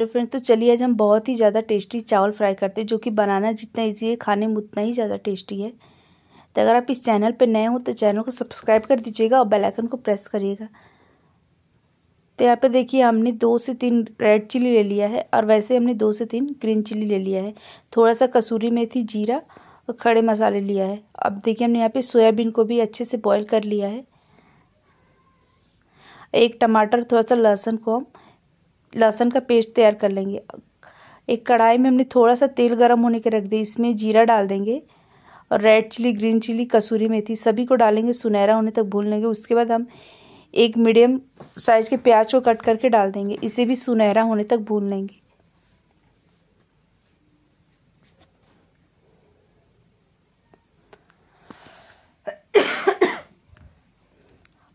hello friends तो चलिए आज हम बहुत ही ज़्यादा टेस्टी चावल फ्राई करते हैं जो कि बनाना जितना इजी है खाने में उतना ही ज़्यादा टेस्टी है तो अगर आप इस चैनल पर नए हो तो चैनल को सब्सक्राइब कर दीजिएगा और बेल आइकन को प्रेस करिएगा तो यहाँ पे देखिए हमने दो से तीन रेड चिली ले लिया है और वैसे हमने दो से तीन ग्रीन चिली ले लिया है थोड़ा सा कसूरी मेथी जीरा और खड़े मसाले लिया है अब देखिए हमने यहाँ पर सोयाबीन को भी अच्छे से बॉयल कर लिया है एक टमाटर थोड़ा सा लहसुन को हम लहसुन का पेस्ट तैयार कर लेंगे एक कढ़ाई में हमने थोड़ा सा तेल गर्म होने के रख दिया इसमें जीरा डाल देंगे और रेड चिली ग्रीन चिली कसूरी मेथी सभी को डालेंगे सुनहरा होने तक भून लेंगे उसके बाद हम एक मीडियम साइज़ के प्याज को कट करके डाल देंगे इसे भी सुनहरा होने तक भून लेंगे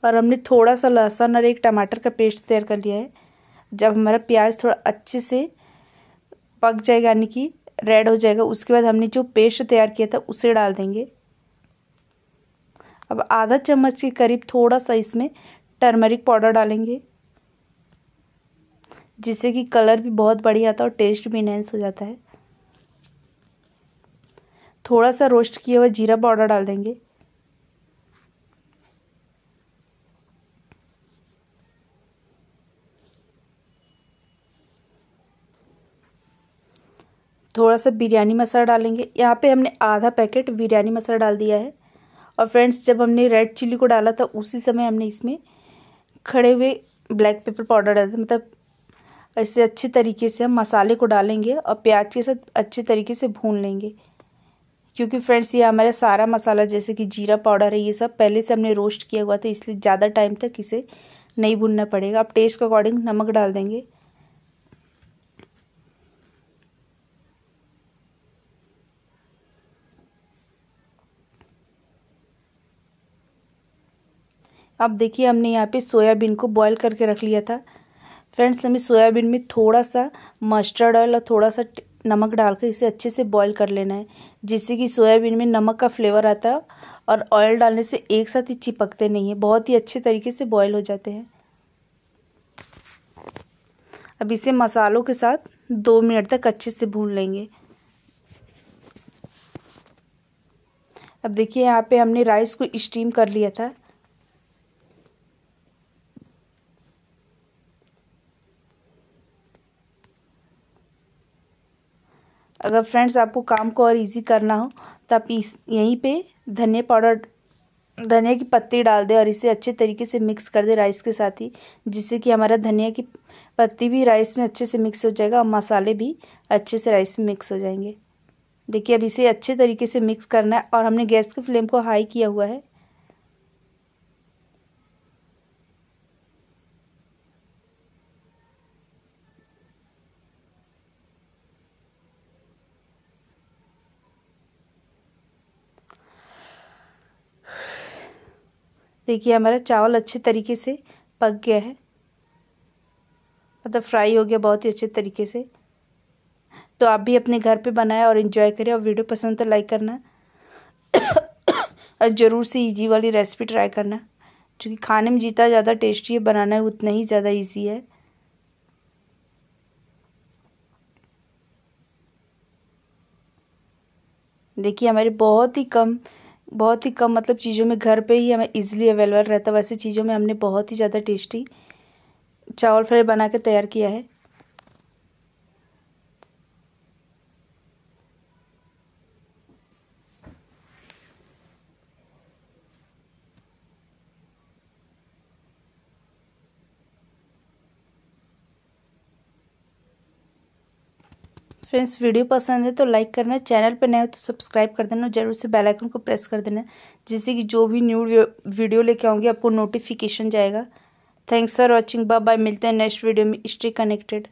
और हमने थोड़ा सा लहसुन और एक टमाटर का पेस्ट तैयार कर लिया है जब हमारा प्याज थोड़ा अच्छे से पक जाएगा यानी कि रेड हो जाएगा उसके बाद हमने जो पेस्ट तैयार किया था उसे डाल देंगे अब आधा चम्मच के करीब थोड़ा सा इसमें टर्मरिक पाउडर डालेंगे जिससे कि कलर भी बहुत बढ़िया आता है और टेस्ट भी इनहेंस हो जाता है थोड़ा सा रोस्ट किया हुआ जीरा पाउडर डाल देंगे थोड़ा सा बिरयानी मसाला डालेंगे यहाँ पे हमने आधा पैकेट बिरयानी मसाला डाल दिया है और फ्रेंड्स जब हमने रेड चिल्ली को डाला था उसी समय हमने इसमें खड़े हुए ब्लैक पेपर पाउडर डाले मतलब ऐसे अच्छे तरीके से हम मसाले को डालेंगे और प्याज के साथ अच्छे तरीके से भून लेंगे क्योंकि फ्रेंड्स ये हमारा सारा मसाला जैसे कि जीरा पाउडर है ये सब पहले से हमने रोस्ट किया हुआ था इसलिए ज़्यादा टाइम तक इसे नहीं भूनना पड़ेगा आप टेस्ट के अकॉर्डिंग नमक डाल देंगे अब देखिए हमने यहाँ पे सोयाबीन को बॉईल करके रख लिया था फ्रेंड्स हमें सोयाबीन में थोड़ा सा मस्टर्ड ऑयल और थोड़ा सा नमक डालकर इसे अच्छे से बॉईल कर लेना है जिससे कि सोयाबीन में नमक का फ्लेवर आता है और ऑयल डालने से एक साथ ही चिपकते नहीं है बहुत ही अच्छे तरीके से बॉयल हो जाते हैं अब इसे मसालों के साथ दो मिनट तक अच्छे से भून लेंगे अब देखिए यहाँ पे हमने राइस को स्टीम कर लिया था अगर फ्रेंड्स आपको काम को और इजी करना हो तो आप इस यहीं पे धनिया पाउडर धनिया की पत्ती डाल दें और इसे अच्छे तरीके से मिक्स कर दें राइस के साथ ही जिससे कि हमारा धनिया की पत्ती भी राइस में अच्छे से मिक्स हो जाएगा और मसाले भी अच्छे से राइस में मिक्स हो जाएंगे देखिए अब इसे अच्छे तरीके से मिक्स करना है और हमने गैस के फ्लेम को हाई किया हुआ है देखिए हमारा चावल अच्छे तरीके से पक गया है मतलब फ्राई हो गया बहुत ही अच्छे तरीके से तो आप भी अपने घर पे बनाए और इन्जॉय करें और वीडियो पसंद तो लाइक करना और ज़रूर से ईजी वाली रेसिपी ट्राई करना क्योंकि खाने में जितना ज़्यादा टेस्टी है बनाना है उतना ही ज़्यादा ईजी है देखिए हमारी बहुत ही कम बहुत ही कम मतलब चीज़ों में घर पे ही हमें इजीली अवेलेबल रहता है वैसे चीज़ों में हमने बहुत ही ज़्यादा टेस्टी चावल फ्राई बना के तैयार किया है फ्रेंड्स वीडियो पसंद है तो लाइक करना चैनल पर नए हो तो सब्सक्राइब कर देना और जरूर से बेल आइकन को प्रेस कर देना जिससे कि जो भी न्यू वीडियो लेके आऊँगी आपको नोटिफिकेशन जाएगा thanks for watching bye bye मिलते हैं नेक्स्ट वीडियो में स्टे कनेक्टेड